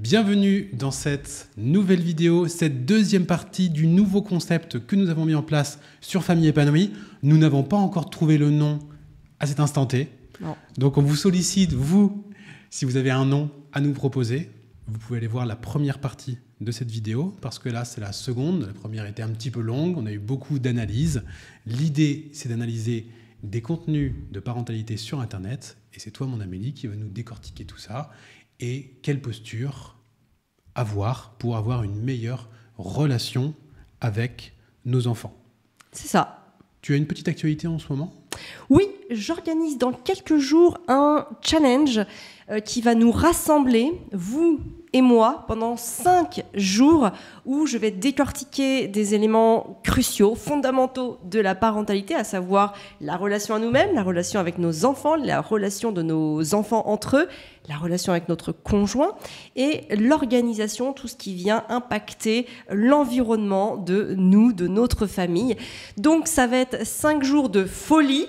Bienvenue dans cette nouvelle vidéo, cette deuxième partie du nouveau concept que nous avons mis en place sur Famille épanouie. Nous n'avons pas encore trouvé le nom à cet instant T. Donc on vous sollicite, vous, si vous avez un nom à nous proposer. Vous pouvez aller voir la première partie de cette vidéo, parce que là c'est la seconde. La première était un petit peu longue, on a eu beaucoup d'analyses. L'idée c'est d'analyser des contenus de parentalité sur Internet. Et c'est toi, mon Amélie, qui va nous décortiquer tout ça et quelle posture avoir pour avoir une meilleure relation avec nos enfants. C'est ça. Tu as une petite actualité en ce moment Oui, j'organise dans quelques jours un challenge euh, qui va nous rassembler, vous et moi, pendant cinq jours où je vais décortiquer des éléments cruciaux, fondamentaux de la parentalité, à savoir la relation à nous-mêmes, la relation avec nos enfants, la relation de nos enfants entre eux, la relation avec notre conjoint et l'organisation, tout ce qui vient impacter l'environnement de nous, de notre famille. Donc ça va être cinq jours de folie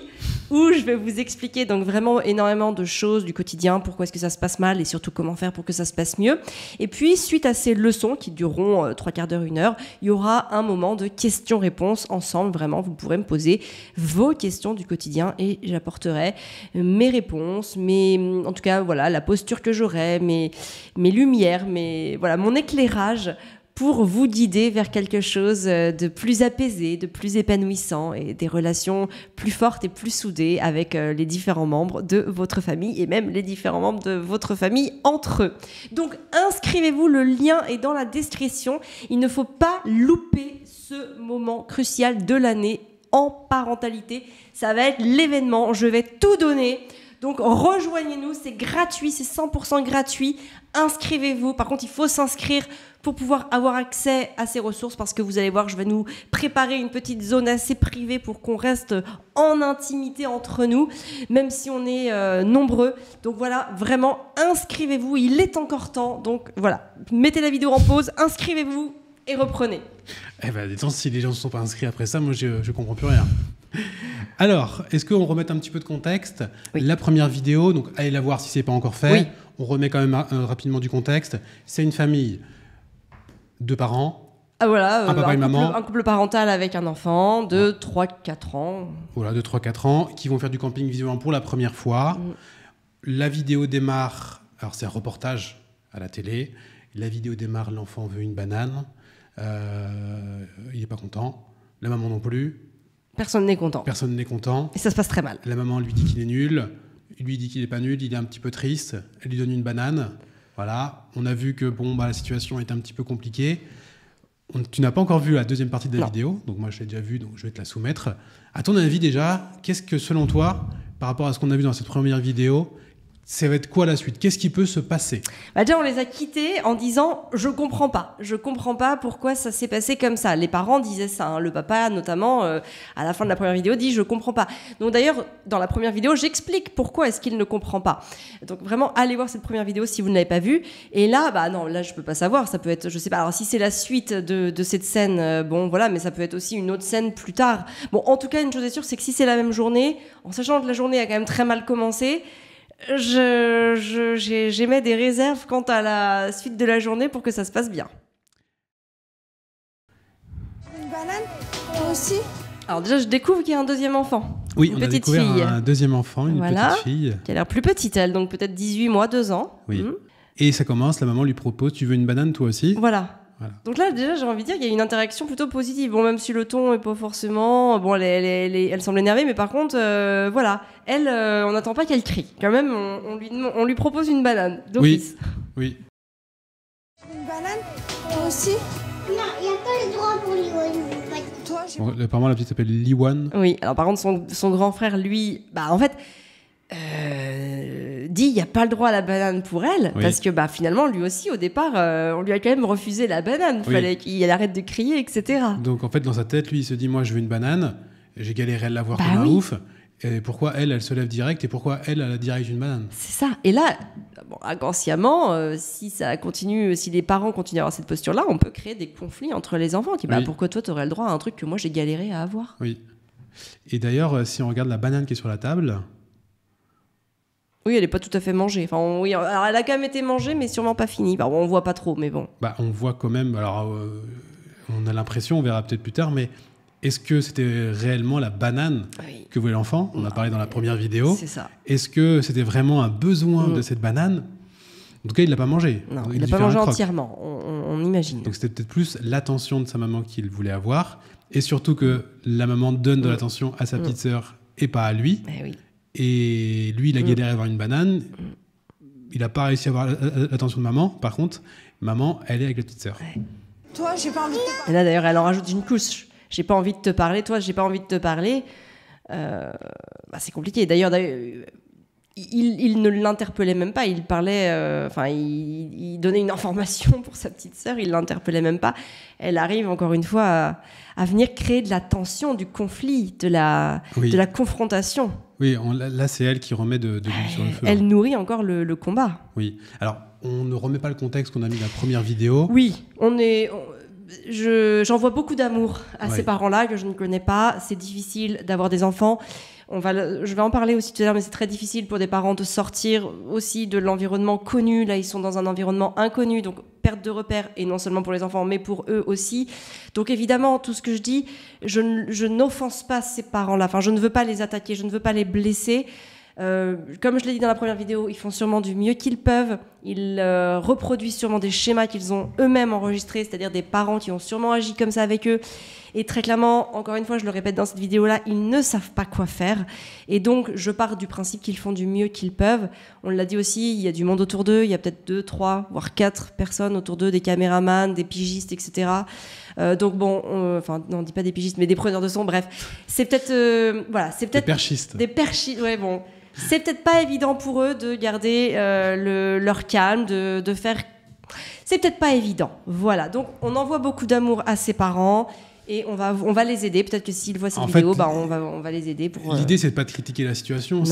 où je vais vous expliquer donc vraiment énormément de choses du quotidien, pourquoi est-ce que ça se passe mal et surtout comment faire pour que ça se passe mieux. Et puis suite à ces leçons qui dureront euh, trois quarts d'heure, une heure, il y aura un moment de questions-réponses ensemble. Vraiment, vous pourrez me poser vos questions du quotidien et j'apporterai mes réponses, mais en tout cas voilà la posture que j'aurai, mes, mes lumières, mes, voilà, mon éclairage pour vous guider vers quelque chose euh, de plus apaisé, de plus épanouissant et des relations plus fortes et plus soudées avec euh, les différents membres de votre famille et même les différents membres de votre famille entre eux. Donc inscrivez-vous, le lien est dans la description. Il ne faut pas louper ce moment crucial de l'année en parentalité. Ça va être l'événement, je vais tout donner donc rejoignez-nous, c'est gratuit, c'est 100% gratuit. Inscrivez-vous. Par contre, il faut s'inscrire pour pouvoir avoir accès à ces ressources parce que vous allez voir, je vais nous préparer une petite zone assez privée pour qu'on reste en intimité entre nous, même si on est euh, nombreux. Donc voilà, vraiment, inscrivez-vous. Il est encore temps. Donc voilà, mettez la vidéo en pause, inscrivez-vous et reprenez. Eh ben, des temps, si les gens ne sont pas inscrits après ça, moi, je ne comprends plus rien. Alors, est-ce qu'on remet un petit peu de contexte La première vidéo, donc allez la voir si ce n'est pas encore fait. On remet quand même rapidement du contexte. C'est une famille, deux parents, ah, un, euh, papa et couple, maman. un couple parental avec un enfant de 3-4 ans. Voilà, de 3-4 ans, qui vont faire du camping visuellement pour la première fois. Mm. La vidéo démarre, alors c'est un reportage à la télé. La vidéo démarre, l'enfant veut une banane. Euh, il n'est pas content. La maman non plus. Personne n'est content. Personne n'est content. Et ça se passe très mal. La maman lui dit qu'il est nul. Il lui dit qu'il n'est pas nul. Il est un petit peu triste. Elle lui donne une banane. Voilà. On a vu que bon, bah, la situation est un petit peu compliquée. tu n'as pas encore vu la deuxième partie de la vidéo. Donc moi, je l'ai déjà vue. Donc je vais te la soumettre. À ton avis, déjà, qu'est-ce que selon toi, par rapport à ce qu'on a vu dans cette première vidéo, ça va être quoi la suite Qu'est-ce qui peut se passer bah, Déjà, on les a quittés en disant Je comprends pas. Je comprends pas pourquoi ça s'est passé comme ça. Les parents disaient ça. Hein. Le papa, notamment, euh, à la fin de la première vidéo, dit Je comprends pas. Donc, d'ailleurs, dans la première vidéo, j'explique pourquoi est-ce qu'il ne comprend pas. Donc, vraiment, allez voir cette première vidéo si vous ne l'avez pas vue. Et là, bah non, là, je peux pas savoir. Ça peut être, je sais pas. Alors, si c'est la suite de, cette scène, euh, bon, voilà, mais ça peut être aussi une autre scène plus tard. Bon, en tout cas, une chose est sûre, c'est que si c'est la même journée, en sachant que la journée a quand même très mal commencé, je j'émets des réserves quant à la suite de la journée pour que ça se passe bien. Une banane Toi aussi Alors déjà, je découvre qu'il y a un deuxième enfant. Oui, on petite a découvert un deuxième enfant, une petite fille. Qui a l'air plus petite, elle, donc peut-être 18 mois, 2 ans. Oui. Hmm. Et ça commence, la maman lui propose, tu veux une banane toi aussi Voilà. Donc là, déjà, j'ai envie de dire qu'il y a une interaction plutôt positive. Bon, même si le ton est pas forcément. Bon, elle, elle, elle, semble énervée, mais par contre, euh, voilà, elle, euh, on n'attend pas qu'elle crie. Quand même, on, lui, on lui propose une banane Oui. oui. Une banane Toi aussi Non, il n'y a pas le droit pour l'Iwan. Toi, Apparemment, la petite s'appelle Liwan. Oui, alors par contre, son, son grand frère, lui, bah en fait. Euh, dit il n'y a pas le droit à la banane pour elle parce que bah finalement lui aussi au départ euh, on lui a quand même refusé la banane il fallait qu'il arrête de crier etc donc en fait dans sa tête lui il se dit moi je veux une banane j'ai galéré à l'avoir bah comme ouf et pourquoi elle elle se lève direct et pourquoi elle elle a une banane c'est ça et là inconsciemment euh, si ça continue si les parents continuent à avoir cette posture là on peut créer des conflits entre les enfants qui bah pourquoi toi tu aurais le droit à un truc que moi j'ai galéré à avoir oui et d'ailleurs si on regarde la banane qui est sur la table oui, elle n'est pas tout à fait mangée. Enfin, oui, elle a quand même été mangée, mais sûrement pas finie. Bah, on voit pas trop, mais bon. Bah, on voit quand même. Alors, euh, on a l'impression, on verra peut-être plus tard, mais est-ce que c'était réellement la banane que voulait l'enfant On a ah. parlé dans la première vidéo. C'est ça. Est-ce que c'était vraiment un besoin de mm. cette banane En tout cas, il l'a pas mangée. Non, il l'a pas mangée entièrement. On, on, imagine. Donc c'était peut-être plus l'attention de sa maman qu'il voulait avoir, et surtout que la maman donne de mm. l'attention à sa mm. petite sœur et pas à lui. Eh oui. Et lui, il a mm. galéré à avoir une banane. Il n'a pas réussi à avoir l'attention euh, euh, de maman. Par contre, maman, elle est avec la petite sœur. Toi, j'ai pas envie de là, d'ailleurs, elle en rajoute une couche. J'ai pas envie de te parler. Toi, j'ai pas envie de te parler. Euh, bah, c'est compliqué. D'ailleurs, il, il, ne l'interpellait même pas. Il parlait, enfin, il, donnait une information pour sa petite sœur. Il l'interpellait même pas. Elle arrive encore une fois à, venir créer de la tension, du conflit, de la, de la confrontation. Oui, là, c'est elle qui remet de, l'huile sur le feu. Elle hein. nourrit encore le, combat. Oui. Alors, on ne remet pas le contexte qu'on a mis dans la première vidéo. Oui, on est j'envoie beaucoup d'amour à ces parents-là que je ne connais pas. C'est difficile d'avoir des enfants. On va, je vais en parler aussi tout à l'heure, mais c'est très difficile pour des parents de sortir aussi de l'environnement connu. Là, ils sont dans un environnement inconnu, donc perte de repères, et non seulement pour les enfants, mais pour eux aussi. Donc évidemment, tout ce que je dis, je, je n'offense pas ces parents-là. Enfin, je ne veux pas les attaquer, je ne veux pas les blesser. Euh, comme je l'ai dit dans la première vidéo, ils font sûrement du mieux qu'ils peuvent. Ils euh, reproduisent sûrement des schémas qu'ils ont eux-mêmes enregistrés, c'est-à-dire des parents qui ont sûrement agi comme ça avec eux. Et très clairement, encore une fois, je le répète dans cette vidéo-là, ils ne savent pas quoi faire. Et donc, je pars du principe qu'ils font du mieux qu'ils peuvent. On l'a dit aussi, il y a du monde autour d'eux. Il y a peut-être deux, trois, voire quatre personnes autour d'eux, des caméramans, des pigistes, etc. Euh, donc bon, enfin, non, on dit pas des pigistes, mais des preneurs de son. Bref, c'est peut-être, euh, voilà, c'est peut-être des perchistes. Des perchistes, ouais, bon. C'est peut-être pas évident pour eux de garder euh, leur calme, de, de faire c'est peut-être pas évident. Voilà, donc on envoie beaucoup d'amour à ses parents et on va, on va les aider. Peut-être que s'ils voient cette vidéo, bah, on, va, les aider. pour. L'idée, euh, c'est de pas de critiquer la situation,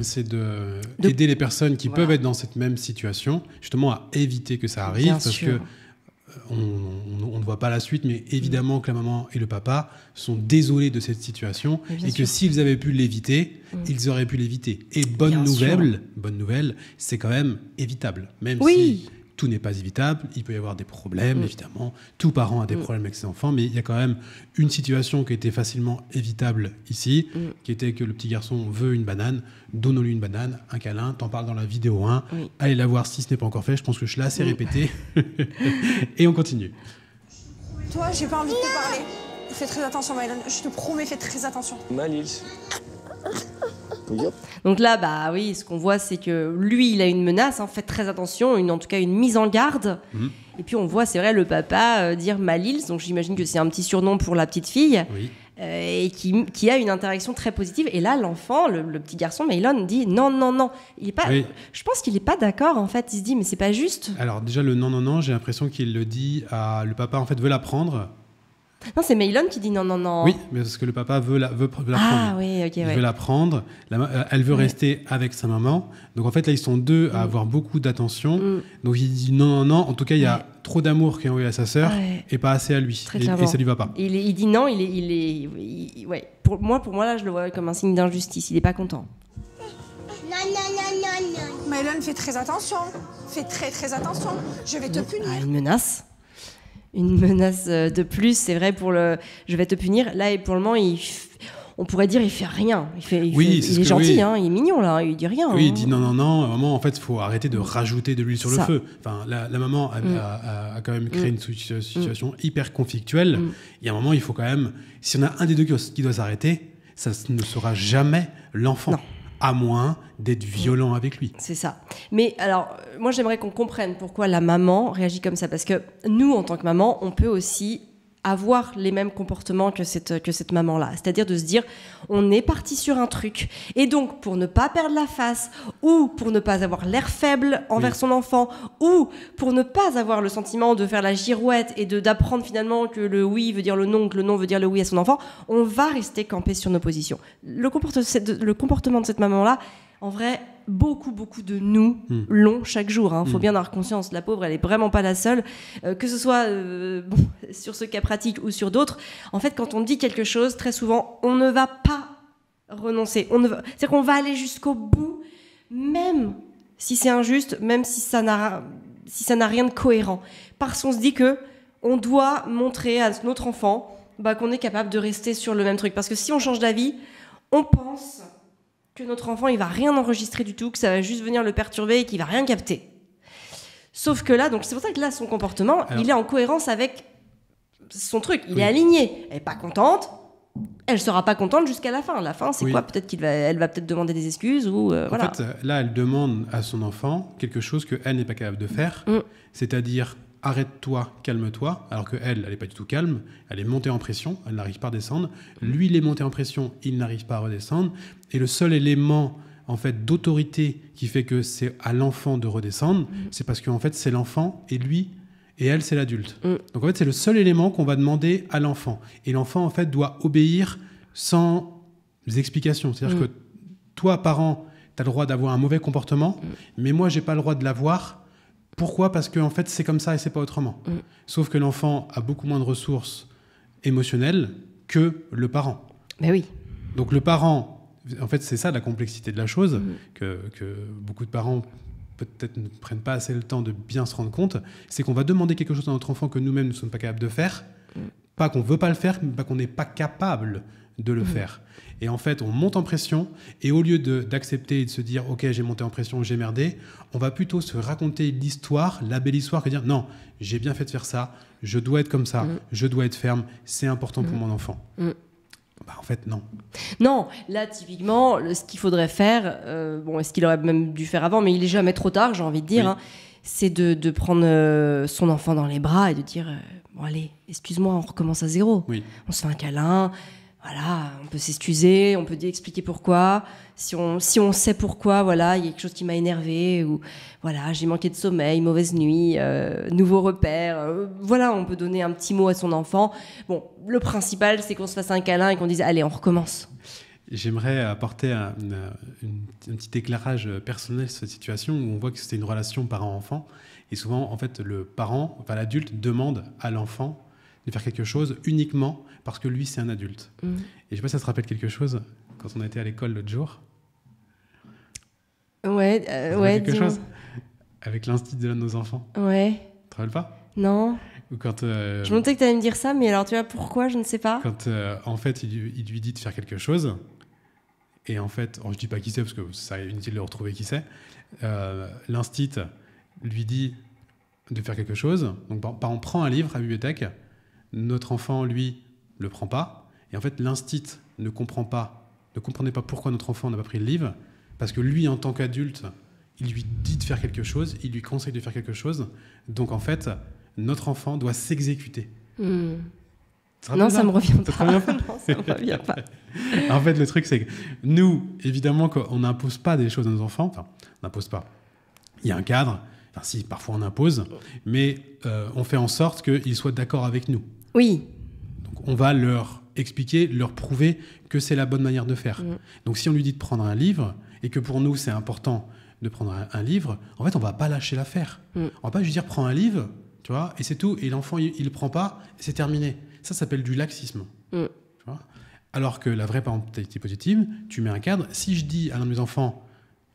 c'est de, aider les personnes qui peuvent être dans cette même situation, justement à éviter que ça arrive. parce que euh, on, ne voit pas la suite, mais évidemment que la maman et le papa sont désolés de cette situation et que s'ils avaient pu l'éviter, mm. ils auraient pu l'éviter. Et bonne nouvelle, bonne nouvelle, c'est quand même évitable, même oui. si tout n'est pas évitable, il peut y avoir des problèmes, mm. évidemment. Tout parent a des mm. problèmes avec ses enfants, mais il y a quand même une situation qui était facilement évitable ici, mm. qui était que le petit garçon veut une banane, donne lui une banane, un câlin, t'en parles dans la vidéo 1, allez la voir si ce n'est pas encore fait, je pense que je l'ai assez répété. Et on continue. Toi, j'ai pas envie de te parler. Fais très attention, Mylon. Je te promets, fais très attention. Malice. Donc là, bah oui, ce qu'on voit, c'est que lui, il a une menace. en hein. faites très attention, une, en tout cas une mise en garde. Mhm. Et puis on voit, c'est vrai, le papa euh, dire Malils, donc j'imagine que c'est un petit surnom pour la petite fille, euh, et qui, a une interaction très positive. Et là, l'enfant, le, petit garçon, Maylon, dit non, non, non. Il est pas. Je pense qu'il n'est pas d'accord en fait. Il se dit mais c'est pas juste. Alors déjà le non, non, non, j'ai l'impression qu'il le dit à le papa en fait veut l'apprendre non, c'est Maylon qui dit non, non, non. Oui, mais parce que le papa veut la, ah, prendre. Ah oui, ok. Il veut la prendre. Euh, elle veut rester avec sa maman. Donc en fait, là, ils sont deux à mm. avoir beaucoup d'attention. Mm. Donc il dit non, non, non. En tout cas, il y a trop d'amour qui est envoyé à sa sœur et pas assez à lui. et, et ça lui va pas. Il, dit non, il est. Il pour, moi, pour moi, là, je le vois comme un signe d'injustice. Il n'est pas content. Non, non, non, non, non. fais très attention. Fais très, très attention. Je vais te punir. Ah, une menace une menace euh, de plus. C'est vrai pour le je vais te punir. Là, et pour le moment, on pourrait dire il fait rien. Il, fait, est, gentil, hein, il est mignon là, il dit rien. Oui, il hein. dit non, non, non. Maman, en fait, il faut arrêter de rajouter de l'huile sur le feu. Enfin, la, maman mm. a, quand même créé mm. une situation hyper conflictuelle. Mm. Et à un moment, il faut quand même, si on a un des deux qui doit s'arrêter, ça ne sera jamais l'enfant à moins d'être violent avec lui. C'est ça. Mais alors, moi j'aimerais qu'on comprenne pourquoi la maman réagit comme ça, parce que nous, en tant que maman, on peut aussi avoir les mêmes comportements que cette, que cette maman-là. C'est-à-dire de se dire, on est parti sur un truc. Et donc, pour ne pas perdre la face, ou pour ne pas avoir l'air faible envers son enfant, ou pour ne pas avoir le sentiment de faire la girouette et de d'apprendre finalement que le oui veut dire le non, que le non veut dire le oui à son enfant, on va rester campé sur nos positions. le comportement de cette maman-là, en vrai, beaucoup, beaucoup de nous hmm. l'ont chaque jour. Il hein. faut hmm. bien avoir conscience. La pauvre, elle n'est vraiment pas la seule. Euh, que ce soit euh, sur ce cas pratique ou sur d'autres, en fait, quand on dit quelque chose, très souvent, on ne va pas renoncer. On C'est-à-dire qu'on va aller jusqu'au bout, même si c'est injuste, même si ça n'a rien de cohérent. Parce qu'on se dit que on doit montrer à notre enfant bah, qu'on est capable de rester sur le même truc. Parce que si on change d'avis, on pense que notre enfant il va rien enregistrer du tout, que ça va juste venir le perturber et qu'il va rien capter. Sauf que là, donc c'est pour ça que là son comportement, il est en cohérence avec son truc, il est aligné. Elle est pas contente, elle sera pas contente jusqu'à la fin. La fin, c'est quoi Peut-être qu'elle va, elle va peut-être demander des excuses ou euh, en fait, là, elle demande à son enfant quelque chose que elle n'est pas capable de faire, mm. c'est-à-dire arrête-toi, calme-toi, alors que elle, elle n'est pas du tout calme, elle est montée en pression, elle n'arrive pas à descendre. Lui, il est monté en pression, il n'arrive pas à redescendre. Et le seul élément en fait d'autorité qui fait que c'est à l'enfant de redescendre, mm. c'est parce qu'en fait c'est l'enfant et lui et elle c'est l'adulte. Mm. Donc en fait c'est le seul élément qu'on va demander à l'enfant et l'enfant en fait doit obéir sans explication. C'est-à-dire mm. que toi parent, tu as le droit d'avoir un mauvais comportement, mais moi j'ai pas le droit de l'avoir pourquoi Parce que en fait, c'est comme ça et c'est pas autrement. Mm. Sauf que l'enfant a beaucoup moins de ressources émotionnelles que le parent. Mais ben oui. Donc le parent, en fait, c'est ça la complexité de la chose, mm. que, beaucoup de parents peut-être ne prennent pas assez le temps de bien se rendre compte, c'est qu'on va demander quelque chose à notre enfant que nous-mêmes ne sommes pas capables de faire, mm. pas qu'on veut pas le faire, mais qu'on n'est pas capable de le faire. Et en fait, on monte en pression et au lieu d'accepter et de se dire OK, j'ai monté en pression, j'ai merdé, on va plutôt se raconter l'histoire, la belle histoire, que dire non, j'ai bien fait de faire ça, je dois être comme ça, mm. je dois être ferme, c'est important pour mm. mon enfant. Mm. Bah en fait, non. Non, là, typiquement, ce qu'il faudrait faire, euh, bon, ce qu'il aurait même dû faire avant, mais il est jamais trop tard, j'ai envie de dire, hein, c'est de, prendre euh, son enfant dans les bras et de dire, euh, bon allez, excuse-moi, on recommence à zéro. On se fait un câlin, voilà, on peut s'excuser, on peut expliquer pourquoi. Si on, si on sait pourquoi, voilà, il y a quelque chose qui m'a énervé ou voilà, j'ai manqué de sommeil, mauvaise nuit, euh, nouveau repère. Euh, voilà, on peut donner un petit mot à son enfant. Bon, le principal, c'est qu'on se fasse un câlin et qu'on dise allez, on recommence. J'aimerais apporter un, petit éclairage personnel sur cette situation où on voit que c'était une relation parent-enfant. Et souvent, en fait, le parent, enfin l'adulte, demande à l'enfant de faire quelque chose uniquement parce que lui, c'est un adulte. Mm. Et je sais pas si ça te rappelle quelque chose quand on était été à l'école l'autre jour. Ouais, euh, ouais. avec l'institut de l'un de nos enfants. Ouais. Tu te pas Non. quand, euh, je me doutais que tu allais me dire ça, mais alors tu vois pourquoi, je ne sais pas. Quand euh, en fait, il, lui dit de faire quelque chose, et en fait, je oh, je dis pas qui c'est parce que ça inutile de retrouver qui c'est. l'instit lui dit de faire quelque chose, donc bah, bah, on prend un livre à la bibliothèque notre enfant, lui, le prend pas. Et en fait, l'instit ne comprend pas, ne comprenait pas pourquoi notre enfant n'a pas pris le livre, parce que lui, en tant qu'adulte, il lui dit de faire quelque chose, il lui conseille de faire quelque chose. Donc en fait, notre enfant doit s'exécuter. Non, ça me revient pas. en fait, le truc, c'est que nous, évidemment, on n'impose pas des choses à nos enfants. Enfin, on n'impose pas. Il y a un cadre. Enfin, si, parfois on impose. Oh. Mais euh, on fait en sorte qu'ils soient d'accord avec nous. Oui. Donc on va leur expliquer, leur prouver que c'est la bonne manière de faire. Mm. Donc si on lui dit de prendre un livre et que pour nous c'est important de prendre un, livre, en fait on va pas lâcher l'affaire. Mm. On va pas lui dire prends un livre, tu vois, et c'est tout. Et l'enfant il, prend pas, c'est terminé. Ça, s'appelle du laxisme. Mm. Alors que la vraie parentalité positive, tu mets un cadre. Si je dis à l'un de mes enfants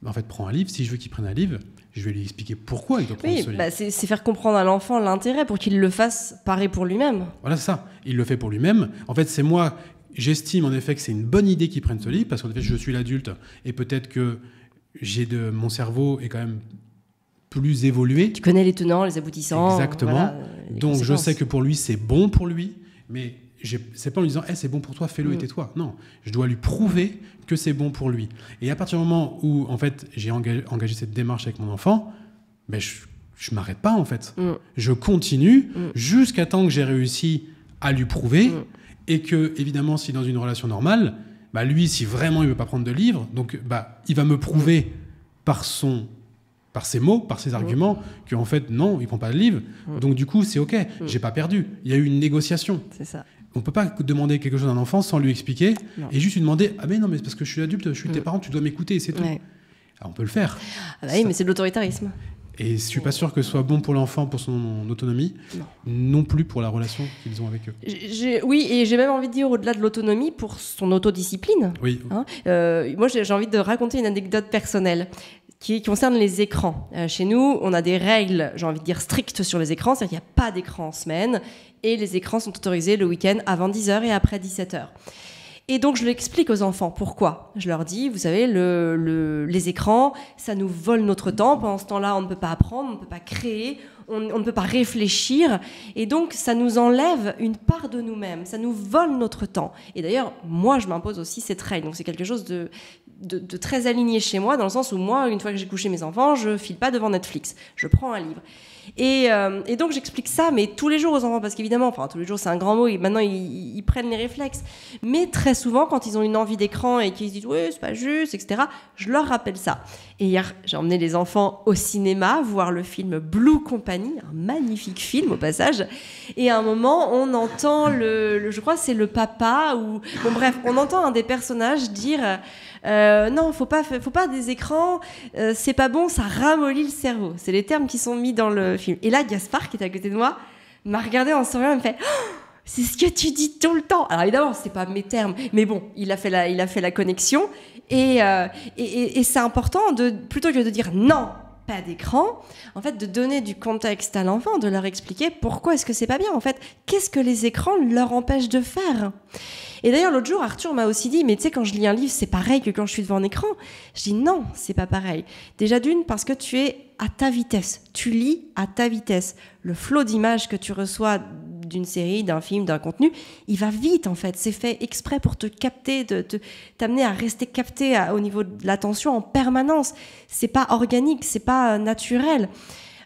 en fait, prends un livre. Si je veux qu'il prenne un livre, je vais lui expliquer pourquoi il doit prendre ce bah, livre. Oui, C'est faire comprendre à l'enfant l'intérêt pour qu'il le fasse parer pour lui-même. Voilà, c'est ça. Il le fait pour lui-même. En fait, c'est moi. J'estime en effet que c'est une bonne idée qu'il prenne ce livre parce qu'en fait, je suis l'adulte et peut-être que j'ai de mon cerveau est quand même plus évolué. Tu connais les tenants, les aboutissants. Exactement. Donc, je sais que pour lui, c'est bon pour lui, mais c'est pas en lui disant hey, eh, c'est bon pour toi, fais-le et mm. tais-toi. Non, je dois lui prouver que c'est bon pour lui. Et à partir du moment où en fait j'ai engagé, cette démarche avec mon enfant, ben, je, je m'arrête pas en fait. Mm. Je continue mm. jusqu'à temps que j'ai réussi à lui prouver et que évidemment si dans une relation normale, bah lui si vraiment il veut pas prendre de livre, donc bah il va me prouver par son par ses mots, par ses arguments, qu'en fait, non, il prend pas de livre. Donc, du coup, c'est OK, j'ai pas perdu. Il y a eu une négociation. C'est ça on peut pas demander quelque chose à un enfant sans lui expliquer et juste lui demander ah mais non mais parce que je suis adulte, je suis tes mm. parents, tu dois m'écouter, c'est tout. Ah, on peut le faire. Ah bah oui, mais c'est de l'autoritarisme. Et je suis pas sûr que ce soit bon pour l'enfant, pour son autonomie, non, plus pour la relation qu'ils ont avec eux. J'ai, oui, et j'ai même envie de dire au-delà de l'autonomie, pour son autodiscipline. Oui. Hein, euh, moi, j'ai envie de raconter une anecdote personnelle qui concerne les écrans. Euh, chez nous, on a des règles, j'ai envie de dire, strictes sur les écrans, c'est-à-dire qu'il n'y a pas d'écran en semaine, et les écrans sont autorisés le week-end avant 10h et après 17h. Et donc je l'explique aux enfants pourquoi. Je leur dis, vous savez, les écrans, ça nous vole notre temps. Pendant ce temps-là, on ne peut pas apprendre, on ne peut pas créer, on, on, ne peut pas réfléchir. Et donc ça nous enlève une part de nous-mêmes, ça nous vole notre temps. Et d'ailleurs, moi, je m'impose aussi cette règle. Donc c'est quelque chose de, de, très aligné chez moi, dans le sens où moi, une fois que j'ai couché mes enfants, je file pas devant Netflix, je prends un livre. Et, euh, donc j'explique ça, mais tous les jours aux enfants, parce qu'évidemment, enfin tous les jours c'est un grand mot, et maintenant ils, prennent les réflexes. Mais très souvent, quand ils ont une envie d'écran et qu'ils se disent oui, c'est pas juste, etc., je leur rappelle ça. Et hier, j'ai emmené les enfants au cinéma voir le film Blue Company, un magnifique film au passage. Et à un moment, on entend je crois c'est le papa ou bon bref, on entend un des personnages dire euh, non, faut pas, faut pas des écrans, euh, c'est pas bon, ça ramollit le cerveau. C'est les termes qui sont mis dans le film. Et là, Gaspard, qui est à côté de moi, m'a regardé en souriant et me fait. Oh, c'est ce que tu dis tout le temps. Alors évidemment, c'est pas mes termes, mais bon, il a fait la, il a fait la connexion et, euh, et, et c'est important de plutôt que de dire non, pas d'écran, en fait, de donner du contexte à l'enfant, de leur expliquer pourquoi est-ce que c'est pas bien, en fait, qu'est-ce que les écrans leur empêchent de faire. Et d'ailleurs, l'autre jour, Arthur m'a aussi dit, mais tu sais, quand je lis un livre, c'est pareil que quand je suis devant un écran. Je dis non, c'est pas pareil. Déjà d'une, parce que tu es à ta vitesse. Tu lis à ta vitesse. Le flot d'images que tu reçois d'une série, d'un film, d'un contenu, il va vite en fait. C'est fait exprès pour te capter, de, t'amener à rester capté au niveau de l'attention en permanence. C'est pas organique, c'est pas euh, naturel.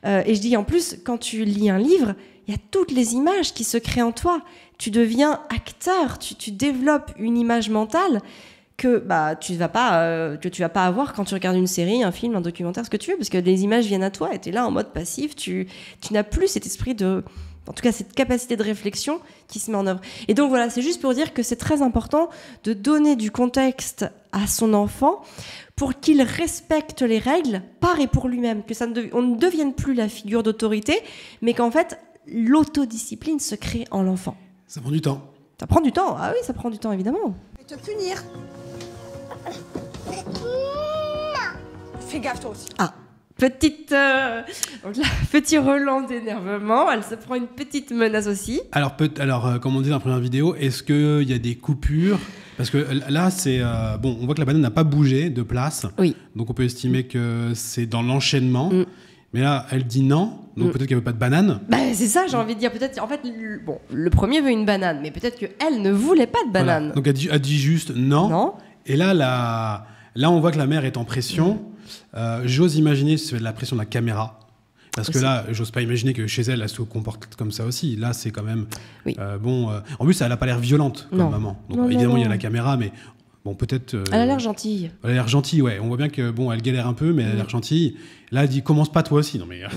Euh, et je dis en plus, quand tu lis un livre, il y a toutes les images qui se créent en toi. Tu deviens acteur, tu, développes une image mentale que bah tu vas pas euh, tu vas pas avoir quand tu regardes une série, un film, un documentaire, ce que tu veux, parce que les images viennent à toi et tu es là en mode passif, tu n'as plus cet esprit de en tout cas cette capacité de réflexion qui se met en œuvre. Et donc voilà, c'est juste pour dire que c'est très important de donner du contexte à son enfant pour qu'il respecte les règles par et pour lui-même, que ça ne, on ne devienne plus la figure d'autorité, mais qu'en fait l'autodiscipline se crée en l'enfant. Ça prend du temps. Ça prend du temps, ah oui, ça prend du temps évidemment. vais te punir. Fais gaffe toi aussi. Ah petite, euh, petit relent d'énervement. Elle se prend une petite menace aussi. Alors, peut alors euh, comme on dit dans la première vidéo, est-ce qu'il euh, y a des coupures Parce que là, c'est bon, on voit que la banane n'a pas bougé de place. Donc, on peut estimer mm. que c'est dans l'enchaînement. Mm. Mais là, elle dit non, donc mm. peut-être qu'elle veut pas de banane. Bah, c'est ça, j'ai envie de dire. Peut-être, en fait, le, bon, le premier veut une banane, mais peut-être qu'elle ne voulait pas de banane. Donc elle dit, dit juste non. Et là, là, on voit que la mère est en pression. Euh, j'ose imaginer c'est la pression de la caméra. Parce que là, j'ose pas imaginer que chez elle, elle se comporte comme ça aussi. Là, c'est quand même. Euh, bon, euh, en plus, elle a pas l'air violente comme maman. Donc, évidemment, il y a la caméra, mais Bon, peut-être. elle a l'air gentille. Elle a l'air gentille, ouais. On voit bien que bon, elle galère un peu, mais elle a l'air mm. gentille. Là, elle dit commence pas toi aussi, non mais. Mm.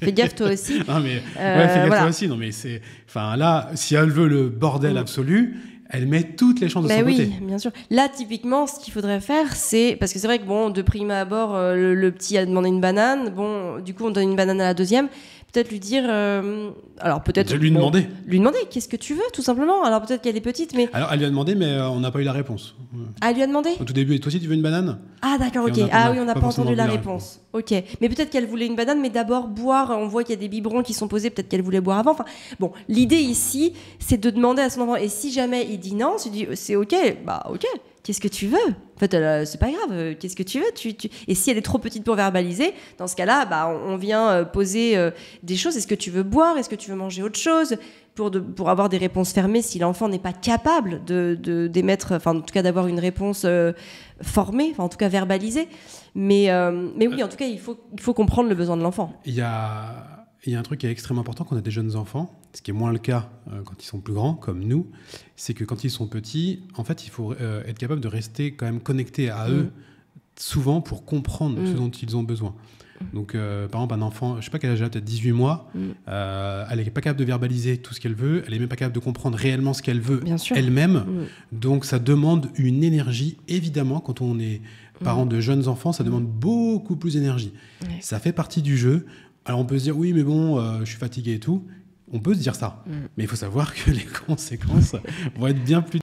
Fais gaffe toi aussi. non mais. ouais, fais gaffe toi aussi, non mais c'est. Enfin là, si elle veut le bordel mm. absolu, elle met toutes les chances de bah son oui, bien sûr. Là, typiquement, ce qu'il faudrait faire, c'est parce que c'est vrai que bon, de prime à bord, euh, le, petit a demandé une banane. Bon, du coup, on donne une banane à la deuxième peut-être lui dire, euh, alors peut-être lui demander, lui demander qu'est-ce que tu veux, tout simplement. Alors peut-être qu'elle est petite, mais alors elle lui a demandé, mais euh, on n'a pas eu la réponse. Ah, elle lui a demandé au tout début. Et toi aussi, tu veux une banane Ah d'accord, ok. ah oui, on n'a pas, entendu la, réponse. Ok, mais peut-être qu'elle voulait une banane, mais d'abord boire. On voit qu'il y a des biberons qui sont posés. Peut-être qu'elle voulait boire avant. Enfin, bon, l'idée ici, c'est de demander à son enfant. Et si jamais il dit non, euh, c'est ok, bah ok qu'est-ce que tu veux En fait, euh, c'est pas grave, euh, qu'est-ce que tu veux tu, Et si elle est trop petite pour verbaliser, dans ce cas-là, bah, on, vient euh, poser des choses. Est-ce que tu veux boire Est-ce que tu veux manger autre chose pour, de, pour avoir des réponses fermées si l'enfant n'est pas capable de d'émettre, enfin, en tout cas, d'avoir une réponse formée, enfin, en tout cas, verbalisée. Mais, mais oui, en tout cas, il faut, il faut comprendre le besoin de l'enfant. Il y a il y a un truc qui est extrêmement important quand on a des jeunes enfants, ce qui est moins le cas euh, quand ils sont plus grands, comme nous, c'est que quand ils sont petits, en fait, il faut euh, être capable de rester quand même connecté à eux, mm. souvent pour comprendre ce mm. dont ils ont besoin. Mm. Donc, euh, par exemple, un enfant, je sais pas quel âge elle a, peut-être 18 mois, elle n'est pas capable de verbaliser tout ce qu'elle veut, elle n'est même pas capable de comprendre réellement ce qu'elle veut elle-même. Donc, ça demande une énergie, évidemment, quand on est parent de jeunes enfants, ça demande beaucoup plus d'énergie. Ça fait partie du jeu. Alors on peut se dire oui, mais bon, euh, je suis fatigué et tout. On peut se dire ça, mm. mais il faut savoir que les conséquences vont être bien plus.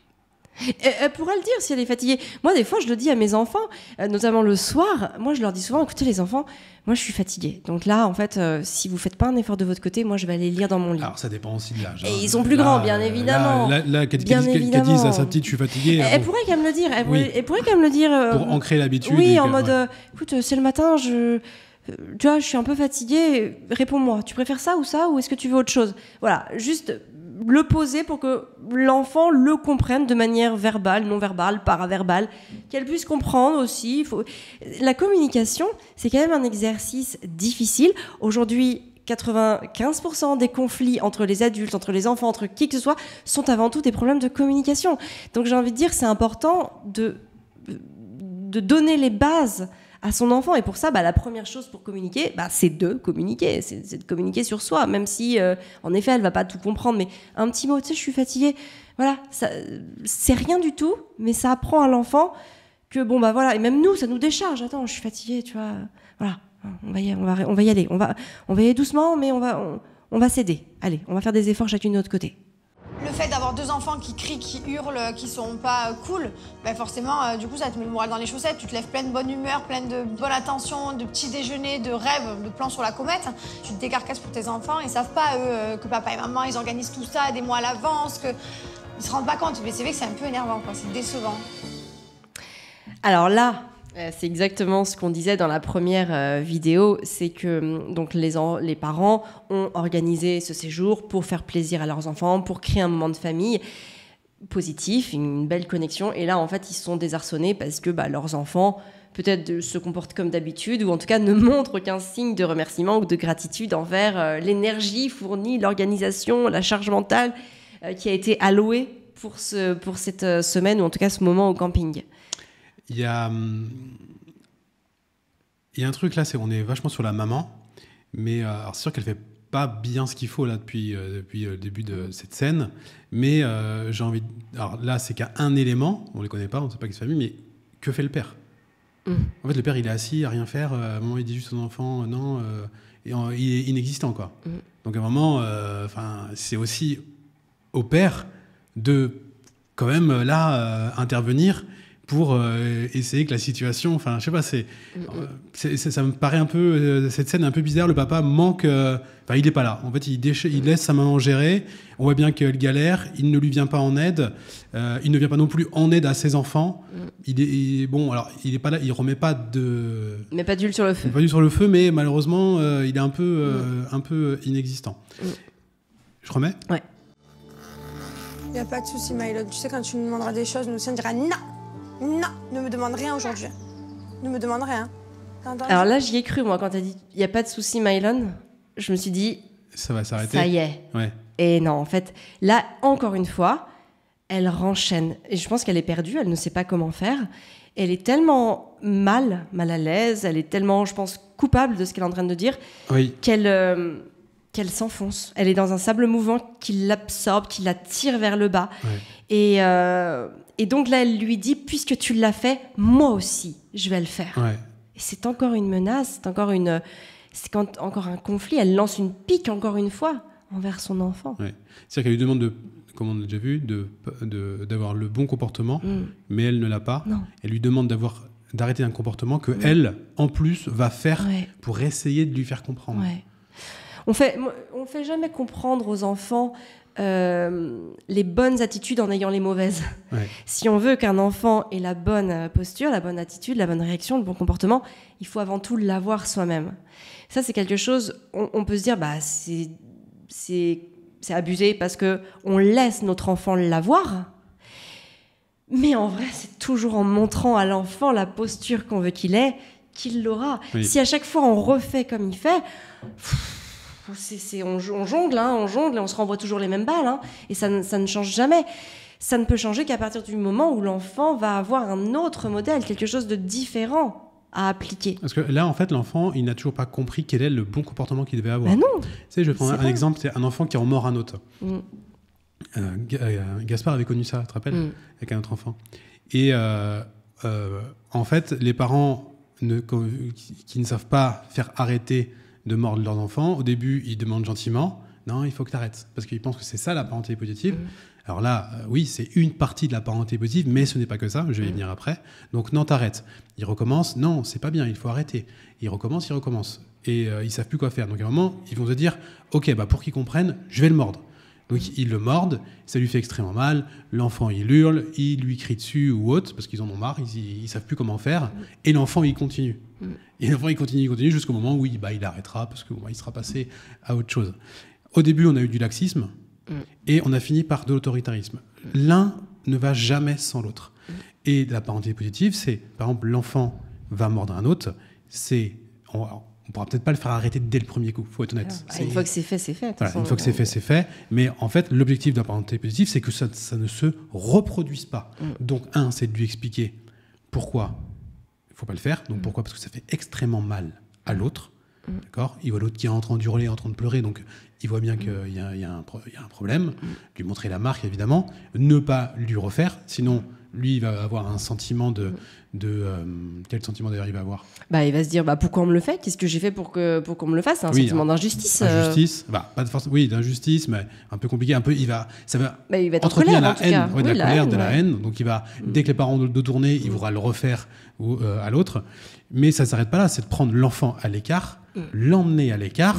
Euh, elle pourra le dire si elle est fatiguée. Moi, des fois, je le dis à mes enfants, euh, notamment le soir. Moi, je leur dis souvent écoutez, les enfants, moi, je suis fatiguée. Donc là, en fait, si vous faites pas un effort de votre côté, moi, je vais aller lire dans mon lit. Alors, ça dépend aussi de l'âge. Et hein. ils sont plus grands, bien évidemment. Là, qu'elle dise à sa petite je suis fatiguée. Elle, ah pourrait quand même le dire. Elle, pourrait quand le dire. Pour ancrer l'habitude. Oui, en mode écoute, c'est le matin, je tu vois, je suis un peu fatiguée, réponds-moi, tu préfères ça ou ça, ou est-ce que tu veux autre chose Voilà, juste le poser pour que l'enfant le comprenne de manière verbale, non verbale, paraverbale, qu'elle puisse comprendre aussi. Faut... La communication, c'est quand même un exercice difficile. Aujourd'hui, 95% des conflits entre les adultes, entre les enfants, entre qui que ce soit, sont avant tout des problèmes de communication. Donc j'ai envie de dire, c'est important de, de donner les bases à son enfant. Et pour ça, bah, la première chose pour communiquer, bah, c'est de communiquer, c'est de communiquer sur soi, même si, euh, en effet, elle va pas tout comprendre. Mais un petit mot, tu sais, je suis fatiguée. Voilà, c'est rien du tout, mais ça apprend à l'enfant que bon bah voilà. Et même nous, ça nous décharge. Attends, je suis fatiguée, tu vois. Voilà, on va y, on va, on va y aller. On va, on va y aller doucement, mais on va, on, on va s'aider. Allez, on va faire des efforts chacune de notre côté. Le fait d'avoir deux enfants qui crient, qui hurlent, qui sont pas cool, ben forcément, euh, du coup, ça te met le moral dans les chaussettes. Tu te lèves pleine de bonne humeur, pleine de bonne attention, de petits déjeuners, de rêves, de plans sur la comète. Tu te décarcasses pour tes enfants. Ils savent pas, eux, euh, que papa et maman, ils organisent tout ça des mois à l'avance, que... Ils se rendent pas compte. Mais c'est vrai que c'est un peu énervant, quoi. C'est décevant. Alors là, euh, c'est exactement ce qu'on disait dans la première euh, vidéo, c'est que hum, donc les, parents ont organisé ce séjour pour faire plaisir à leurs enfants, pour créer un moment de famille positif, une belle connexion. Et là, en fait, ils sont désarçonnés parce que bah, leurs enfants peut-être se comportent comme d'habitude ou en tout cas ne montrent aucun signe de remerciement ou de gratitude envers euh, l'énergie fournie, l'organisation, la charge mentale qui a été allouée pour, pour cette semaine ou en tout cas ce moment au camping. Il y a, hum, il y a un truc là, c'est on est vachement sur la maman, mais euh, c'est sûr qu'elle fait pas bien ce qu'il faut là depuis, euh, depuis euh, le début de cette scène. Mais j'ai envie. De... Alors là, c'est qu'à un élément, on les connaît pas, on ne sait pas qui se famille, mais que fait le père mm. En fait, le père, il est assis à rien faire. À un moment, il dit juste son enfant, non, et il est inexistant quoi. Mm. Donc à un moment, enfin, c'est aussi au père de quand même là intervenir pour euh, essayer que la situation, enfin, je sais pas, c'est, mm. euh, ça me paraît un peu, euh, cette scène un peu bizarre. Le papa manque, enfin, il est pas là. En fait, il, laisse sa maman gérer. On voit bien qu'elle galère. Il ne lui vient pas en aide. il ne vient pas non plus en aide à ses enfants. Mm. Il est, bon, alors, il est pas là. Il remet pas de. Mais pas d'huile sur le feu. Pas d'huile sur le feu, mais malheureusement, il est un peu, mm. un peu inexistant. Je remets. Ouais. Y a pas de souci, Mylod. Tu sais quand tu nous demanderas des choses, nous on dira non. Non, ne me demande rien aujourd'hui. Ne me demande rien. Alors là, j'y ai cru, moi, quand a dit il n'y a pas de souci, Mylon. Je me suis dit. Ça va s'arrêter. Ça y est. Et non, en fait, là, encore une fois, elle renchaîne. Et je pense qu'elle est perdue, elle ne sait pas comment faire. Elle est tellement mal, mal à l'aise, elle est tellement, je pense, coupable de ce qu'elle est en train de dire, qu'elle euh, qu'elle s'enfonce. Elle est dans un sable mouvant qui l'absorbe, qui la tire vers le bas. Et. Euh, et donc là, elle lui dit, puisque tu l'as fait, moi aussi, je vais le faire. c'est encore une menace, c'est encore une, c'est quand, encore un conflit. Elle lance une pique encore une fois envers son enfant. C'est-à-dire qu'elle lui demande de, comme on l'a déjà vu, de, d'avoir le bon comportement, mm. mais elle ne l'a pas. Elle lui demande d'avoir d'arrêter un comportement que elle, en plus, va faire pour essayer de lui faire comprendre. On fait, on fait jamais comprendre aux enfants euh, les bonnes attitudes en ayant les mauvaises. Si on veut qu'un enfant ait la bonne euh, posture, la bonne attitude, la bonne réaction, le bon comportement, il faut avant tout l'avoir soi-même. Ça, c'est quelque chose, on, peut se dire, bah, c'est, c'est, abusé parce que on laisse notre enfant l'avoir. Mais en vrai, c'est toujours en montrant à l'enfant la posture qu'on veut qu'il ait qu'il l'aura. Si à chaque fois on refait comme il fait, on, jongle, hein, on jongle, et on se renvoie toujours les mêmes balles, hein. et ça, ne change jamais. Ça ne peut changer qu'à partir du moment où l'enfant va avoir un autre modèle, quelque chose de différent à appliquer. Parce que là, en fait, l'enfant, il n'a toujours pas compris quel est le bon comportement qu'il devait avoir. Ben non. Tu sais, je vais prendre un, exemple, c'est un enfant qui en mort mm. un euh, autre. Euh, Gaspard avait connu ça, tu te rappelles, mm. avec un autre enfant. Et euh, en fait, les parents qui, ne savent pas faire arrêter de mordre leurs enfants. Au début, ils demandent gentiment. Non, il faut que tu arrêtes. Parce qu'ils pensent que c'est ça la parenté positive. Mm. Alors là, euh, oui, c'est une partie de la parenté positive, mais ce n'est pas que ça. Je vais y mm. venir après. Donc non, t'arrêtes. Ils recommencent. Non, c'est pas bien. Il faut arrêter. Ils recommencent, ils recommencent. Et euh, ils savent plus quoi faire. Donc à un moment, ils vont se dire, ok, bah pour qu'ils comprennent, je vais le mordre. Donc ils le mordent, ça lui fait extrêmement mal, l'enfant il hurle, il lui crie dessus ou autre, parce qu'ils en ont marre, ils, ne savent plus comment faire, et l'enfant il continue. Mm. Et l'enfant il continue, il continue jusqu'au moment où il, bah, il arrêtera, parce qu'il bah, il sera passé à autre chose. Au début on a eu du laxisme, mm. et on a fini par de l'autoritarisme. L'un ne va jamais sans l'autre. Mm. Et la parenté positive, c'est par exemple l'enfant va mordre un autre, c'est on pourra peut-être pas le faire arrêter dès le premier coup, faut être honnête. Ah, une fois que c'est fait, c'est fait. une fois que c'est fait, c'est fait. Mais en fait, l'objectif d'un parenté positif, c'est que ça, ça, ne se reproduise pas. Mm. Donc, un, c'est de lui expliquer pourquoi il faut pas le faire. Donc, mm. pourquoi Parce que ça fait extrêmement mal à l'autre. Mm. D'accord Il voit l'autre qui est en train hurler, en train de pleurer. Donc, il voit bien qu'il y, y, a un problème. Lui montrer la marque, évidemment. Ne pas lui refaire. Sinon, lui, il va avoir un sentiment de, de euh, quel sentiment d'ailleurs il va avoir bah, Il va se dire bah, pourquoi on me le fait Qu'est-ce que j'ai fait pour, pour qu'on me le fasse un sentiment hein. d'injustice. Euh. Injustice, bah, pas de force, oui, d'injustice, mais un peu compliqué. Un peu, il va, ça va, bah, il va être entretenir colère, haine, de la, colère, de la haine. Donc il va, mm. dès que les parents de, tourner, il mm. voudra le refaire ou, euh, à l'autre. Mais ça ne s'arrête pas là, c'est de prendre l'enfant à l'écart, mm. l'emmener à l'écart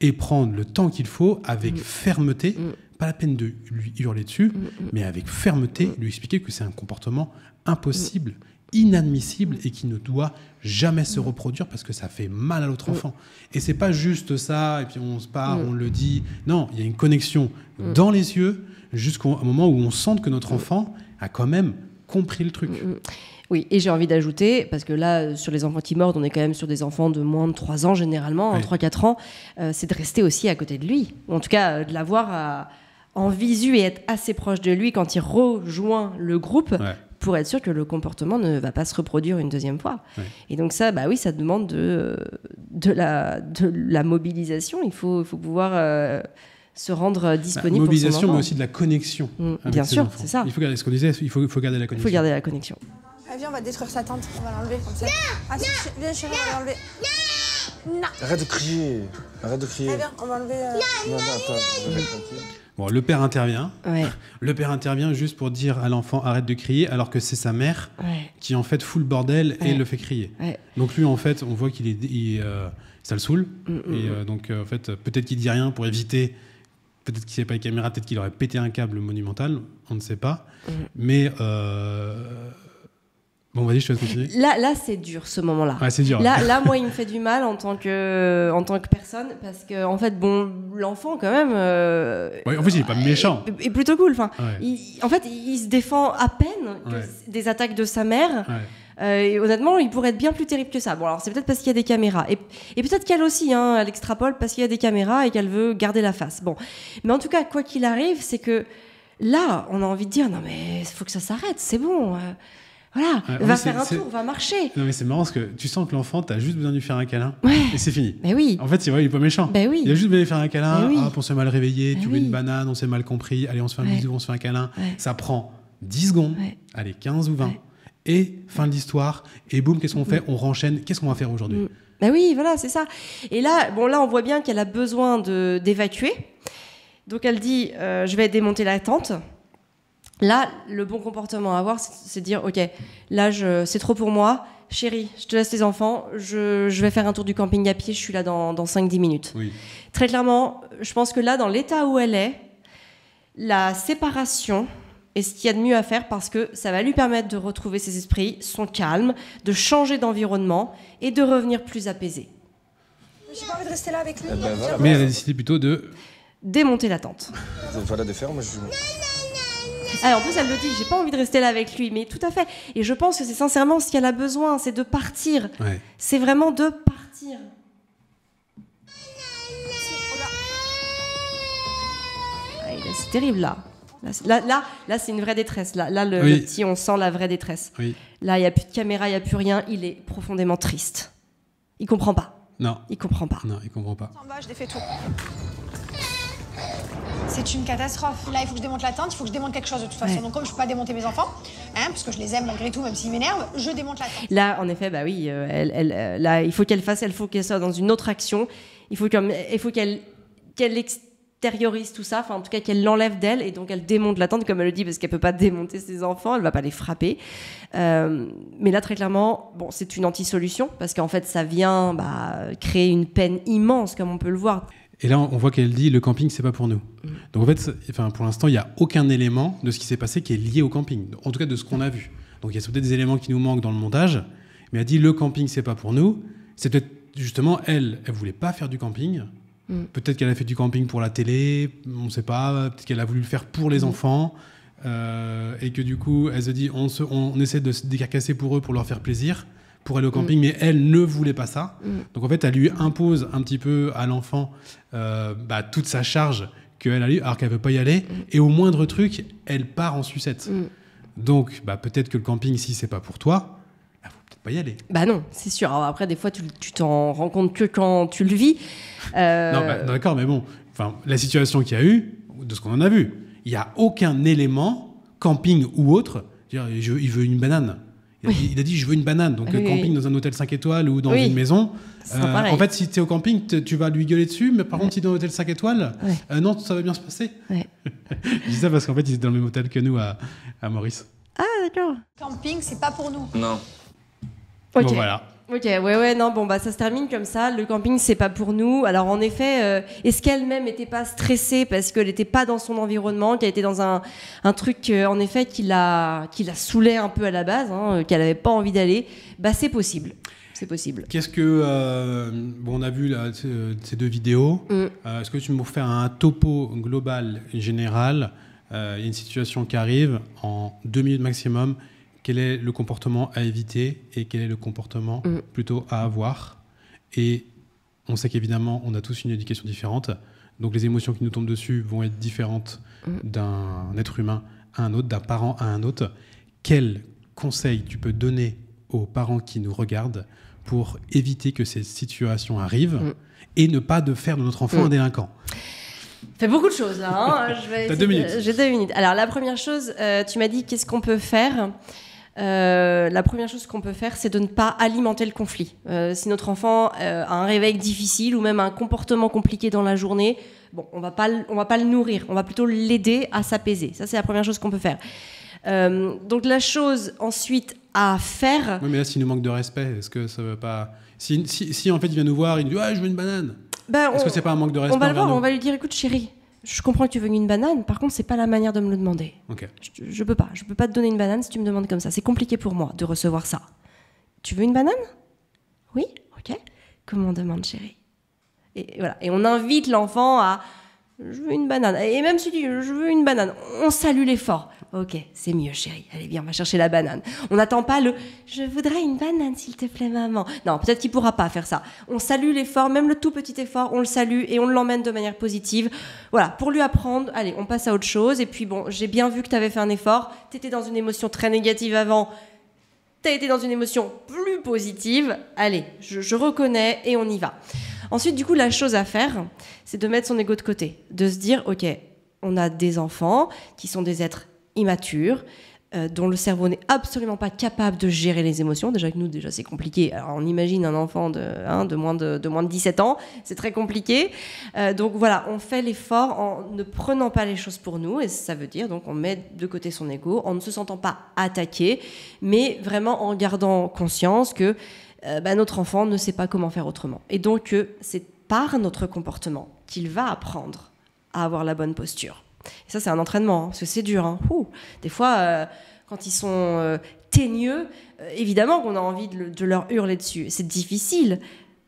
et prendre le temps qu'il faut avec fermeté pas la peine de lui hurler dessus, mais avec fermeté, lui expliquer que c'est un comportement impossible inadmissible et qui ne doit jamais se mm. reproduire parce que ça fait mal à l'autre mm. enfant. Et c'est pas juste ça, et puis on se parle, mm. on le dit. Non, il y a une connexion dans les yeux jusqu'au moment où on sente que notre enfant a quand même compris le truc. Oui, et j'ai envie d'ajouter, parce que là, euh, sur les enfants qui mordent, on est quand même sur des enfants de moins de 3 ans généralement, en hein, 3-4 ans, euh, c'est de rester aussi à côté de lui, ou en tout cas euh, de l'avoir en visu et être assez proche de lui quand il rejoint le groupe ouais pour être sûr que le comportement ne va pas se reproduire une deuxième fois. Et donc ça, bah oui, ça demande de, de, la, de la mobilisation. Il faut, faut pouvoir euh, se rendre euh, disponible. Bah, mobilisation, La mobilisation, mais aussi de la connexion. Mm, bien sûr, c'est ça. Il faut garder ce qu'on disait, il faut, faut, garder la connexion. Il faut garder la connexion. Ah, viens, on va détruire sa tente, on va l'enlever comme ça. Ah, viens, chérie, on va l'enlever. Non. Arrête de crier. Arrête de crier. Ah, viens, on va enlever. Euh, non, non, non, le père intervient. Le père intervient juste pour dire à l'enfant arrête de crier, alors que c'est sa mère qui en fait fout le bordel et le fait crier. Donc lui, en fait, on voit qu'il est, euh, ça le saoule. Mm, mm, et mm. Euh, donc euh, en fait, peut-être qu'il dit rien pour éviter. Peut-être qu'il n'y pas les caméras, peut-être qu'il aurait pété un câble monumental, on ne sait pas. Mais Bon, vas-y, je te laisse Là, là c'est dur, ce moment-là. c'est Là, moi, il me fait du mal en tant que, en tant que personne, parce que, en fait, bon, l'enfant, quand même. Euh, en fait, il n'est pas méchant. Et, plutôt cool. Enfin, en fait, il se défend à peine des attaques de sa mère. Euh, honnêtement, il pourrait être bien plus terrible que ça. Bon, alors c'est peut-être parce qu'il y a des caméras. Et, peut-être qu'elle aussi, hein, elle extrapole parce qu'il y a des caméras et qu'elle veut garder la face. Bon. Mais en tout cas, quoi qu'il arrive, c'est que là, on a envie de dire non, mais il faut que ça s'arrête, c'est bon. Euh. Voilà, on va faire un tour, va marcher. Non, mais c'est marrant parce que tu sens que l'enfant, as juste besoin de lui faire un câlin. Et c'est fini. oui. En fait, il, ouais, il est pas méchant. Ben il a juste besoin de lui faire un câlin. Ben oui. Ah, se on s'est mal réveillé, ben tu veux une banane, on s'est mal compris. Allez, on se fait un bisou, on se fait un câlin. Ça prend 10 secondes. Allez, 15 ou 20. Et fin de l'histoire. Et boum, qu'est-ce qu'on fait mm. On renchaîne. Qu'est-ce qu'on va faire aujourd'hui mm. Ben oui, voilà, c'est ça. Et là, bon, là, on voit bien qu'elle a besoin d'évacuer. Donc elle dit euh, Je vais démonter la tente. Là, le bon comportement à avoir, c'est de dire, OK, là, c'est trop pour moi. Chérie, je te laisse les enfants. Je, vais faire un tour du camping à pied. Je suis là dans, 5-10 minutes. Très clairement, je pense que là, dans l'état où elle est, la séparation est ce qu'il y a de mieux à faire parce que ça va lui permettre de retrouver ses esprits, son calme, de changer d'environnement et de revenir plus apaisé. J'ai pas envie de rester là avec lui. Eh ben Mais elle a décidé plutôt de démonter la tente. Voilà de faire, je. Ah, en plus, elle le dit, j'ai pas envie de rester là avec lui, mais tout à fait. Et je pense que c'est sincèrement ce qu'elle a besoin, c'est de partir. C'est vraiment de partir. Ah, c'est terrible là. Là, là, là c'est une vraie détresse. Là, là le, petit, on sent la vraie détresse. Là, il n'y a plus de caméra, il n'y a plus rien. Il est profondément triste. Il comprend pas. Non. Il comprend pas. Non, il comprend pas. En bas, je fait tout. C'est une catastrophe. Là, il faut que je démonte la il faut que je démonte quelque chose de toute façon. Donc, comme je ne peux pas démonter mes enfants, hein, parce que je les aime malgré tout, même s'ils m'énervent, je démonte la Là, en effet, bah oui, euh, euh, il faut qu'elle fasse, il faut qu'elle soit dans une autre action. Il faut qu'elle qu'elle extériorise tout ça, enfin en tout cas qu'elle l'enlève d'elle et donc elle démonte la tente comme elle le dit parce qu'elle ne peut pas démonter ses enfants, elle va pas les frapper. Euh, mais là très clairement, bon c'est une anti-solution parce qu'en fait ça vient bah, créer une peine immense comme on peut le voir. Et là, on voit qu'elle dit le camping, c'est pas pour nous. Mm. Donc en fait, enfin, pour l'instant, il n'y a aucun élément de ce qui s'est passé qui est lié au camping, en tout cas de ce qu'on a vu. Donc il y a peut-être des éléments qui nous manquent dans le montage, mais elle dit le camping, c'est pas pour nous. C'est peut-être justement elle, elle voulait pas faire du camping. Mm. Peut-être qu'elle a fait du camping pour la télé, on ne sait pas. Peut-être qu'elle a voulu le faire pour les mm. enfants. Euh, et que du coup, elle se dit on, on essaie de se décarcasser pour eux pour leur faire plaisir pour aller au mm. camping, mais elle ne voulait pas ça. Mm. Donc en fait, elle lui impose un petit peu à l'enfant euh, bah, toute sa charge qu'elle a eu, alors qu'elle veut pas y aller. Mm. Et au moindre truc, elle part en sucette. Donc bah, peut-être que le camping, si c'est pas pour toi, il bah, ne faut peut-être pas y aller. Bah non, c'est sûr. après, des fois, tu t'en rends compte que quand tu le vis. Euh, non, d'accord, mais bon, enfin, la situation qu'il y a eu, de ce qu'on en a vu, il n'y a aucun élément, camping ou autre, il veut une banane. Il, a dit, je veux une banane. Donc, camping dans un hôtel 5 étoiles ou dans une maison. Euh, en fait, si tu es au camping, tu vas lui gueuler dessus. Mais par contre, si tu dans un hôtel 5 étoiles, euh, non, ça va bien se passer. je dis ça parce qu'en fait, il est dans le même hôtel que nous à, à Maurice. Ah, d'accord. Camping, c'est pas pour nous. Non. Bon, voilà. Ok, ouais, ouais, non, bon, bah ça se termine comme ça. Le camping, c'est pas pour nous. Alors, en effet, euh, est-ce qu'elle-même n'était pas stressée parce qu'elle n'était pas dans son environnement, qu'elle était dans un, un truc, euh, en effet, qui la, qui la saoulait un peu à la base, hein, euh, qu'elle n'avait pas envie d'aller Bah, c'est possible. C'est possible. Qu'est-ce que. bon, on a vu ces deux vidéos. Mm. est-ce que tu me faire un topo global, général Il y a une situation qui arrive en deux minutes maximum quel est le comportement à éviter et quel est le comportement mm. plutôt à avoir. Et on sait qu'évidemment, on a tous une éducation différente. Donc les émotions qui nous tombent dessus vont être différentes mm. d'un être humain à un autre, d'un parent à un autre. Quel conseil tu peux donner aux parents qui nous regardent pour éviter que ces situations arrivent mm. et ne pas de faire de notre enfant un délinquant fait beaucoup de choses là. Hein. deux minutes. J'ai deux minutes. Alors la première chose, euh, tu m'as dit qu'est-ce qu'on peut faire euh, la première chose qu'on peut faire, c'est de ne pas alimenter le conflit. Euh, si notre enfant euh, a un réveil difficile ou même un comportement compliqué dans la journée, bon, on va pas, on va pas le nourrir, on va plutôt l'aider à s'apaiser. Ça, c'est la première chose qu'on peut faire. donc la chose ensuite à faire. Oui, mais là, s'il nous manque de respect, est-ce que ça veut pas si, si, en fait il vient nous voir, il dit ah, je veux une banane. Ben, est-ce que c'est pas un manque de respect On va le voir, on va lui dire écoute chérie, je comprends que tu veux une banane, par contre, c'est pas la manière de me le demander. Je, peux pas. Je peux pas te donner une banane si tu me demandes comme ça. C'est compliqué pour moi de recevoir ça. Tu veux une banane Oui Ok. Comment on demande, chérie Et voilà. Et on invite l'enfant à je veux une banane. Et même si tu dis, je veux une banane, on salue l'effort. Ok, c'est mieux, chérie. Allez, bien, on va chercher la banane. On n'attend pas le, je voudrais une banane, s'il te plaît, maman. Non, peut-être qu'il pourra pas faire ça. On salue l'effort, même le tout petit effort, on le salue et on l'emmène de manière positive. Voilà, pour lui apprendre, allez, on passe à autre chose. Et puis bon, j'ai bien vu que tu avais fait un effort. Tu étais dans une émotion très négative avant. Tu as été dans une émotion plus positive. Allez, je reconnais et on y va. Ensuite, du coup, la chose à faire, c'est de mettre son ego de côté, de se dire, ok, on a des enfants qui sont des êtres immatures, euh, dont le cerveau n'est absolument pas capable de gérer les émotions. Déjà que nous, déjà, c'est compliqué. Alors, on imagine un enfant de, hein, moins, de, moins 17 ans, c'est très compliqué. Euh, donc voilà, on fait l'effort en ne prenant pas les choses pour nous, et ça veut dire, donc, on met de côté son ego, en ne se sentant pas attaqué, mais vraiment en gardant conscience que euh, bah, notre enfant ne sait pas comment faire autrement. Et donc, euh, c'est par notre comportement qu'il va apprendre à avoir la bonne posture. Et ça, c'est un entraînement, hein, parce que c'est dur. Hein. des fois, euh, quand ils sont teigneux, évidemment qu'on a envie de, leur hurler dessus. C'est difficile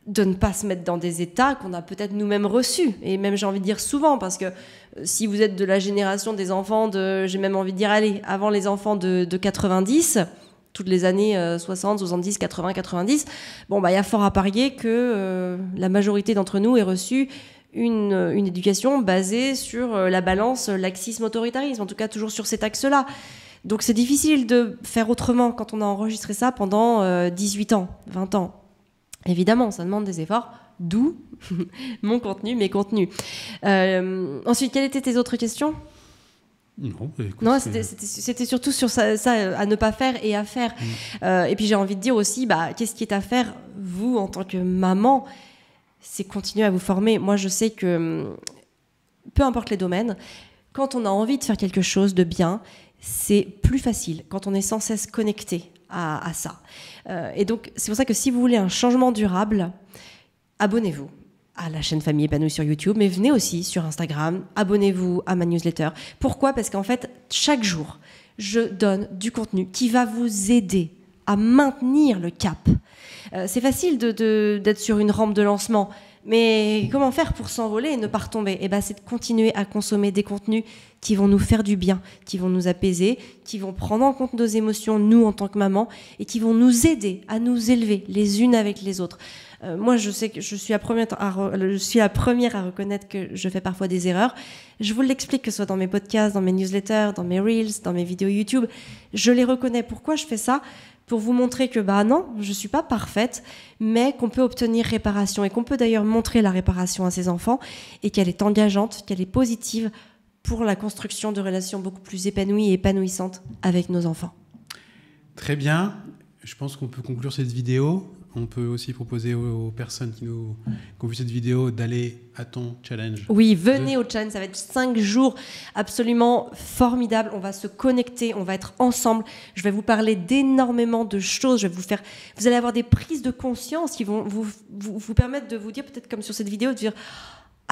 de ne pas se mettre dans des états qu'on a peut-être nous-mêmes reçus. Et même, j'ai envie de dire souvent, parce que si vous êtes de la génération des enfants de, j'ai même envie de dire, allez, avant les enfants de, de 90, toutes les années 60, 70, 80, 90, bon, bah, il y a fort à parier que euh, la majorité d'entre nous ait reçu une, euh, éducation basée sur euh, la balance laxisme-autoritarisme, en tout cas toujours sur cet axe-là. Donc c'est difficile de faire autrement quand on a enregistré ça pendant 18 ans, 20 ans. Évidemment, ça demande des efforts, d'où mon contenu, mes contenus. ensuite, quelles étaient tes autres questions non, bah, euh, c'était surtout sur ça, euh, à ne pas faire et à faire. Mm. Euh, et puis j'ai envie de dire aussi, bah, qu'est-ce qui est à faire, vous, en tant que maman C'est continuer à vous former. Moi, je sais que, mm, peu importe les domaines, quand on a envie de faire quelque chose de bien, c'est plus facile quand on est sans cesse connecté à, ça. et donc, c'est pour ça que si vous voulez un changement durable, abonnez-vous à la chaîne Famille Épanouie sur YouTube, mais venez aussi sur Instagram, abonnez-vous à ma newsletter. Pourquoi Parce qu'en fait, chaque jour, je donne du contenu qui va vous aider à maintenir le cap. Euh, c'est facile d'être sur une rampe de lancement, mais comment faire pour s'envoler et ne pas retomber Eh ben, c'est de continuer à consommer des contenus qui vont nous faire du bien, qui vont nous apaiser, qui vont prendre en compte nos émotions, nous en tant que maman, et qui vont nous aider à nous élever les unes avec les autres. Euh, moi, je sais que je suis, la première je suis la première à reconnaître que je fais parfois des erreurs. Je vous l'explique, que ce soit dans mes podcasts, dans mes newsletters, dans mes reels, dans mes vidéos YouTube. Je les reconnais. Pourquoi je fais ça pour vous montrer que bah non, je suis pas parfaite, mais qu'on peut obtenir réparation et qu'on peut d'ailleurs montrer la réparation à ses enfants et qu'elle est engageante, qu'elle est positive pour la construction de relations beaucoup plus épanouies et épanouissantes avec nos enfants. Très bien, je pense qu'on peut conclure cette vidéo on peut aussi proposer aux, personnes qui nous ont vu cette vidéo d'aller à ton challenge. Oui, venez au challenge, ça va être 5 jours absolument formidables. On va se connecter, on va être ensemble. Je vais vous parler d'énormément de choses. Je vais vous faire, vous allez avoir des prises de conscience qui vont vous permettre de vous dire peut-être comme sur cette vidéo de dire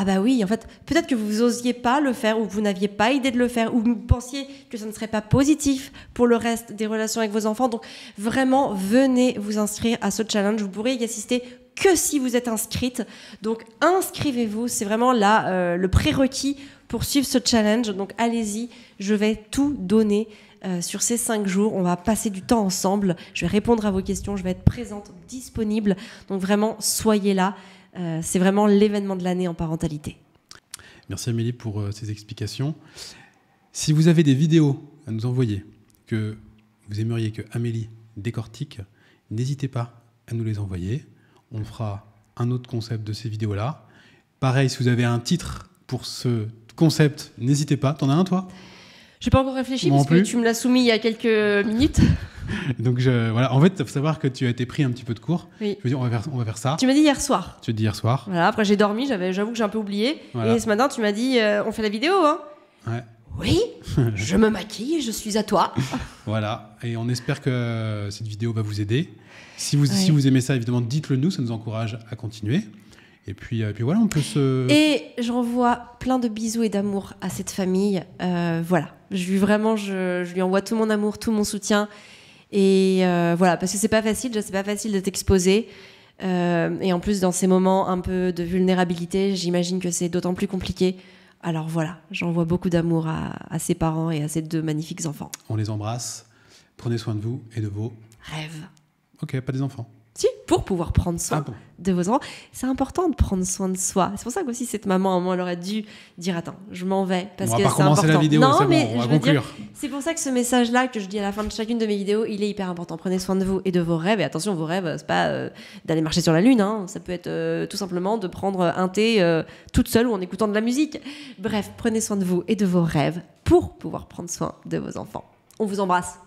ah bah oui, en fait, peut-être que vous n'osiez pas le faire ou vous n'aviez pas idée de le faire ou vous pensiez que ça ne serait pas positif pour le reste des relations avec vos enfants. Donc vraiment, venez vous inscrire à ce challenge. Vous pourrez y assister que si vous êtes inscrite. Donc inscrivez-vous, c'est vraiment là euh, le prérequis pour suivre ce challenge. Donc allez-y, je vais tout donner. Euh, sur ces cinq jours. On va passer du temps ensemble. Je vais répondre à vos questions. Je vais être présente, disponible. Donc vraiment, soyez là. Euh, c'est vraiment l'événement de l'année en parentalité. Merci Amélie pour euh, ces explications. Si vous avez des vidéos à nous envoyer que vous aimeriez que Amélie décortique, n'hésitez pas à nous les envoyer. On fera un autre concept de ces vidéos-là. Pareil, si vous avez un titre pour ce concept, n'hésitez pas. T'en as un, toi j'ai pas encore réfléchi parce que tu me l'as soumis il y a quelques minutes. Donc je, voilà, en fait, il faut savoir que tu as été pris un petit peu de cours. Oui. Je veux dire, on va faire, on va faire ça. Tu m'as dit hier soir. Tu m'as dit hier soir. Voilà, après j'ai dormi, j'avais, j'avoue que j'ai un peu oublié. Et ce matin, tu m'as dit, euh, on fait la vidéo, hein ouais. Oui, je me maquille et je suis à toi. voilà, et on espère que cette vidéo va vous aider. Si vous, si vous aimez ça, évidemment, dites-le nous, ça nous encourage à continuer. Et puis, et euh, puis voilà, on peut se... Et je renvoie plein de bisous et d'amour à cette famille. Euh, voilà. Je lui, vraiment, je, lui envoie tout mon amour, tout mon soutien. Et euh, voilà, parce que c'est pas facile, sais pas facile de t'exposer. Euh, et en plus, dans ces moments un peu de vulnérabilité, j'imagine que c'est d'autant plus compliqué. Alors voilà, j'envoie beaucoup d'amour à, à, ses parents et à ces deux magnifiques enfants. On les embrasse. Prenez soin de vous et de vos rêves. Ok, pas des enfants pour pouvoir prendre soin ah de vos enfants. C'est important de prendre soin de soi. C'est pour ça qu'aussi cette maman, à un moment, elle aurait dû dire Attends, je m'en vais. Parce que c'est important. non, mais c'est pour ça que ce message-là que je dis à la fin de chacune de mes vidéos, il est hyper important. Prenez soin de vous et de vos rêves. Et attention, vos rêves, c'est pas euh, d'aller marcher sur la lune. Hein. Ça peut être euh, tout simplement de prendre un thé euh, toute seule ou en écoutant de la musique. Bref, prenez soin de vous et de vos rêves pour pouvoir prendre soin de vos enfants. On vous embrasse.